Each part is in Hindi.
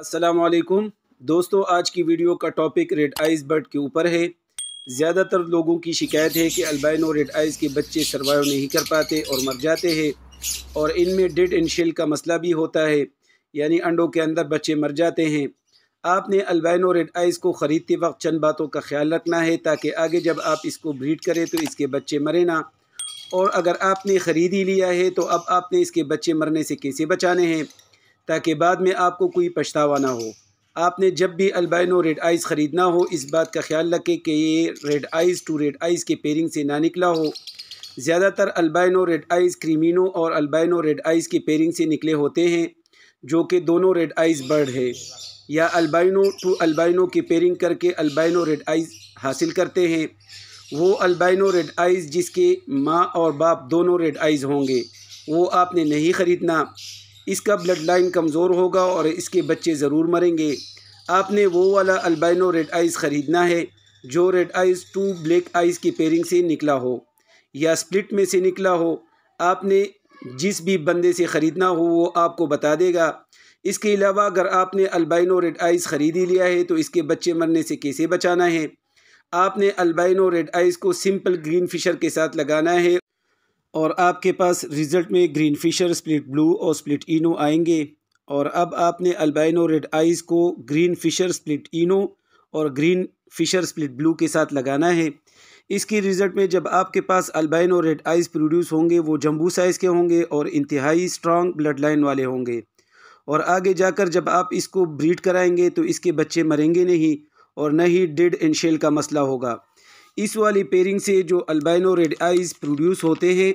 असलकुम दोस्तों आज की वीडियो का टॉपिक रेड आइज़ बर्ड के ऊपर है ज़्यादातर लोगों की शिकायत है कि अल्बाइनो रेड आइज़ के बच्चे सर्वाइव नहीं कर पाते और मर जाते हैं और इनमें डेड एंड शेल का मसला भी होता है यानी अंडों के अंदर बच्चे मर जाते हैं आपने अल्बाइनो रेड आइज़ को ख़रीदते वक्त चंद बातों का ख्याल रखना है ताकि आगे जब आप इसको ब्रीड करें तो इसके बच्चे मरे ना और अगर आपने ख़रीद ही लिया है तो अब आपने इसके बच्चे मरने से कैसे बचाने हैं ताकि बाद में आपको कोई पछतावा ना हो आपने जब भी अल्बाइनो रेड आइस ख़रीदना हो इस बात का ख्याल रखें कि ये red eyes to red eyes के पेयरिंग से ना निकला हो ज़्यादातर अल्बाइनो रेड आइस क्रीमिनो और अल्बाइनो रेड आइस के पेयरिंग से निकले होते हैं जो कि दोनों रेड आइस बर्ड है या अल्बाइनो टू अल्बाइनो की पेयरिंग करके अल्बाइनो रेड आइस हासिल करते हैं वो अल्बाइनो रेड आइस जिसके माँ और बाप दोनों रेड आइज़ होंगे वो आपने नहीं ख़रीदना इसका ब्लड लाइन कमज़ोर होगा और इसके बच्चे ज़रूर मरेंगे आपने वो वाला अल्बाइनो रेड आइज़ ख़रीदना है जो red eyes to black eyes की पेयरिंग से निकला हो या स्प्लिट में से निकला हो आपने जिस भी बंदे से ख़रीदना हो वो आपको बता देगा इसके अलावा अगर आपने अल्बाइनो रेड आइज़ ही लिया है तो इसके बच्चे मरने से कैसे बचाना है आपने अल्बाइनो रेड आइज़ को सिंपल ग्रीन फिशर के साथ लगाना है और आपके पास रिज़ल्ट में ग्रीन फिशर स्प्लिट ब्लू और स्प्लिट इनो आएंगे और अब आपने अल्बाइनो रेड आइज़ को ग्रीन फिशर स्प्लिट इनो और ग्रीन फिशर स्प्लिट ब्लू के साथ लगाना है इसके रिज़ल्ट में जब आपके पास अल्बाइनो और रेड आइज़ प्रोड्यूस होंगे वो जम्बू साइज़ के होंगे और इंतहाई स्ट्रॉन्ग ब्लड लाइन वाले होंगे और आगे जाकर जब आप इसको ब्रीड कराएंगे तो इसके बच्चे मरेंगे नहीं और न ही डेड एंड शेल का मसला होगा इस वाली पेयरिंग से जो अल्बाइनो रेड आइज़ प्रोड्यूस होते हैं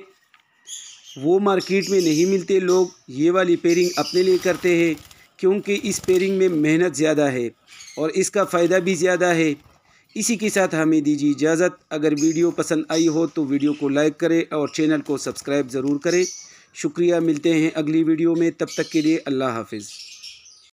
वो मार्केट में नहीं मिलते लोग ये वाली पेयरिंग अपने लिए करते हैं क्योंकि इस पेयरिंग में मेहनत ज़्यादा है और इसका फ़ायदा भी ज़्यादा है इसी के साथ हमें दीजिए इजाज़त अगर वीडियो पसंद आई हो तो वीडियो को लाइक करें और चैनल को सब्सक्राइब ज़रूर करें शुक्रिया मिलते हैं अगली वीडियो में तब तक के लिए अल्लाह हाफिज़